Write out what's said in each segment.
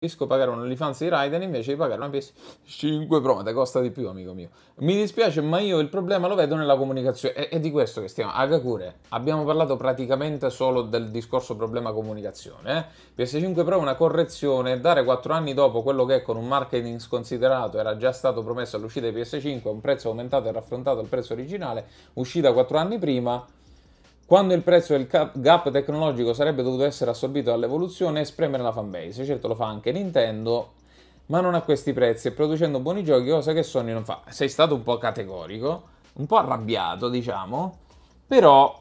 Preferisco pagare un OnlyFans di Raiden invece di pagare una PS5 Pro, te costa di più, amico mio. Mi dispiace, ma io il problema lo vedo nella comunicazione. È, è di questo che stiamo. Agakure, abbiamo parlato praticamente solo del discorso problema comunicazione. Eh. PS5 Pro è una correzione. Dare 4 anni dopo quello che con un marketing sconsiderato era già stato promesso all'uscita di PS5 a un prezzo aumentato e raffrontato al prezzo originale, uscita 4 anni prima quando il prezzo del gap tecnologico sarebbe dovuto essere assorbito dall'evoluzione e spremere la fanbase, certo lo fa anche Nintendo, ma non a questi prezzi e producendo buoni giochi, cosa che Sony non fa. Sei stato un po' categorico, un po' arrabbiato, diciamo, però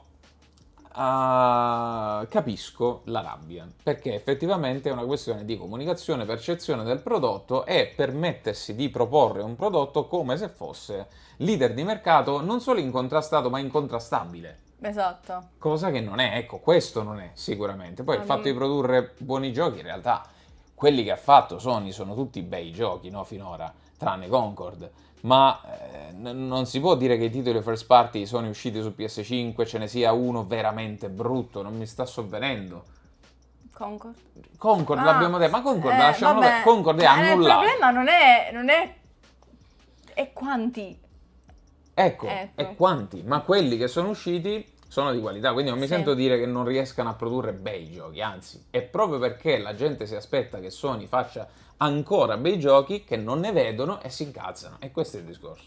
uh, capisco la rabbia, perché effettivamente è una questione di comunicazione, percezione del prodotto e permettersi di proporre un prodotto come se fosse leader di mercato non solo incontrastato ma incontrastabile Esatto. Cosa che non è, ecco, questo non è sicuramente. Poi ah, il fatto di produrre buoni giochi, in realtà quelli che ha fatto Sony sono tutti bei giochi, no, finora, tranne Concord. Ma eh, n- non si può dire che i titoli first party sono usciti su PS5 ce ne sia uno veramente brutto, non mi sta sovvenendo. Concord? Concord ah, l'abbiamo detto, ma Concord eh, lasciamo vabbè, Concord è eh, annullato. Il problema non è, non è... è quanti. Ecco, ecco, è quanti, ma quelli che sono usciti sono di qualità, quindi non mi sì. sento dire che non riescano a produrre bei giochi, anzi, è proprio perché la gente si aspetta che Sony faccia ancora bei giochi che non ne vedono e si incazzano, e questo è il discorso.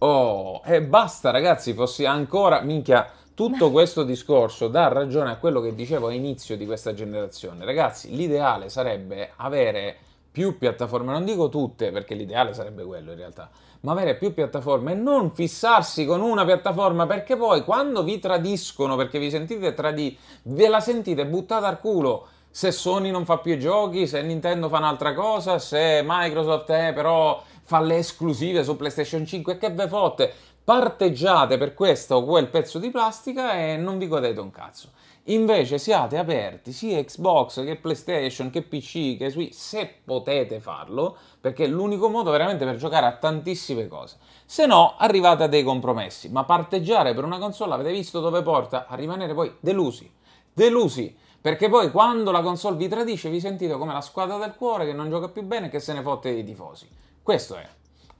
Oh, e basta ragazzi, fossi ancora, minchia, tutto questo discorso dà ragione a quello che dicevo all'inizio di questa generazione. Ragazzi, l'ideale sarebbe avere più piattaforme, non dico tutte perché l'ideale sarebbe quello in realtà, ma avere più piattaforme e non fissarsi con una piattaforma perché poi quando vi tradiscono, perché vi sentite traditi, ve la sentite buttata al culo se Sony non fa più giochi, se Nintendo fa un'altra cosa, se Microsoft eh, però fa le esclusive su PlayStation 5, che ve fotte? parteggiate per questo o quel pezzo di plastica e non vi godete un cazzo. Invece siate aperti sia Xbox che PlayStation che PC che Switch se potete farlo, perché è l'unico modo veramente per giocare a tantissime cose. Se no, arrivate a dei compromessi, ma parteggiare per una console avete visto dove porta a rimanere poi delusi. Delusi, perché poi quando la console vi tradisce vi sentite come la squadra del cuore che non gioca più bene e che se ne fotte dei tifosi. Questo è.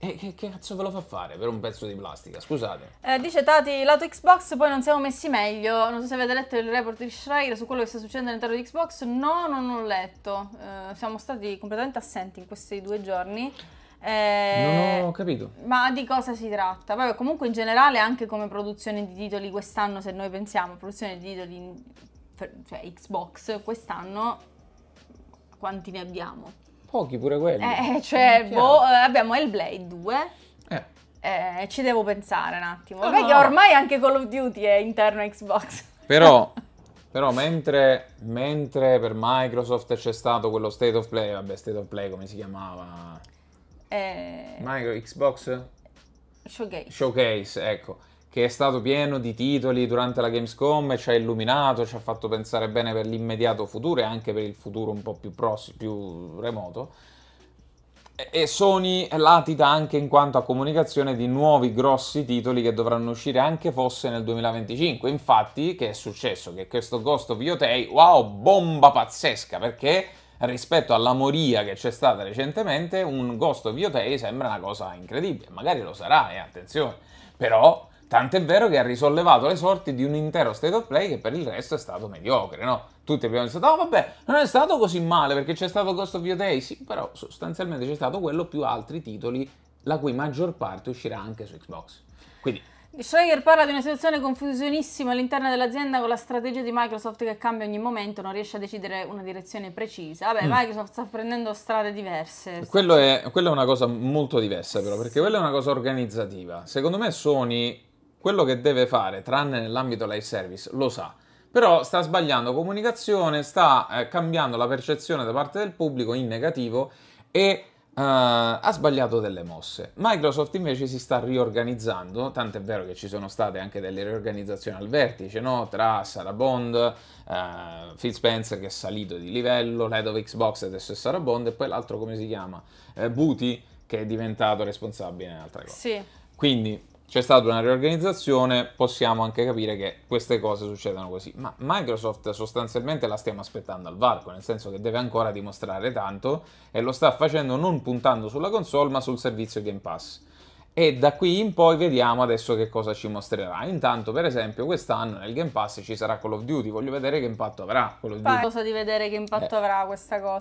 E eh, che, che, cazzo ve lo fa fare per un pezzo di plastica? Scusate. Eh, dice Tati, lato Xbox poi non siamo messi meglio. Non so se avete letto il report di Schreier su quello che sta succedendo all'interno di Xbox. No, non ho letto. Eh, siamo stati completamente assenti in questi due giorni. Eh, non ho capito. Ma di cosa si tratta? Vabbè, comunque in generale anche come produzione di titoli quest'anno, se noi pensiamo, produzione di titoli, per, cioè Xbox quest'anno, quanti ne abbiamo? Pochi pure quelli. Eh, eh cioè, mm, boh, eh, abbiamo Hellblade 2. Eh. eh. ci devo pensare un attimo. Vabbè no, no. che ormai anche Call of Duty è interno Xbox. Però, però mentre, mentre, per Microsoft c'è stato quello State of Play, vabbè State of Play come si chiamava? Eh... Micro, Xbox? Showcase. Showcase, ecco che è stato pieno di titoli durante la Gamescom, ci ha illuminato, ci ha fatto pensare bene per l'immediato futuro e anche per il futuro un po' più, prossimo, più remoto. E Sony latita anche in quanto a comunicazione di nuovi grossi titoli che dovranno uscire anche fosse nel 2025. Infatti, che è successo? Che questo Ghost of Yotei, wow, bomba pazzesca, perché rispetto alla moria che c'è stata recentemente, un Ghost of Yotei sembra una cosa incredibile. Magari lo sarà, e eh, attenzione. Però Tant'è vero che ha risollevato le sorti di un intero state of play che per il resto è stato mediocre, no? Tutti abbiamo pensato, oh vabbè, non è stato così male perché c'è stato Ghost of Day, sì, però sostanzialmente c'è stato quello più altri titoli, la cui maggior parte uscirà anche su Xbox. Quindi Schreier parla di una situazione confusionissima all'interno dell'azienda con la strategia di Microsoft che cambia ogni momento, non riesce a decidere una direzione precisa. Vabbè, mm. Microsoft sta prendendo strade diverse. Quello è, quella è una cosa molto diversa però, perché quella è una cosa organizzativa. Secondo me Sony quello che deve fare, tranne nell'ambito live service, lo sa. Però sta sbagliando comunicazione, sta eh, cambiando la percezione da parte del pubblico in negativo e Uh, ha sbagliato delle mosse. Microsoft invece si sta riorganizzando, tant'è vero che ci sono state anche delle riorganizzazioni al vertice, no? tra Sarah Bond, uh, Phil Spencer che è salito di livello, l'head of Xbox adesso è Sarah Bond e poi l'altro come si chiama? Uh, Booty che è diventato responsabile in altre cose. Sì. Quindi c'è stata una riorganizzazione, possiamo anche capire che queste cose succedano così. Ma Microsoft sostanzialmente la stiamo aspettando al varco, nel senso che deve ancora dimostrare tanto e lo sta facendo non puntando sulla console ma sul servizio Game Pass. E da qui in poi vediamo adesso che cosa ci mostrerà. Intanto, per esempio, quest'anno nel Game Pass ci sarà Call of Duty. Voglio vedere che impatto avrà Call of Duty. Cosa di vedere che impatto eh. avrà questa cosa.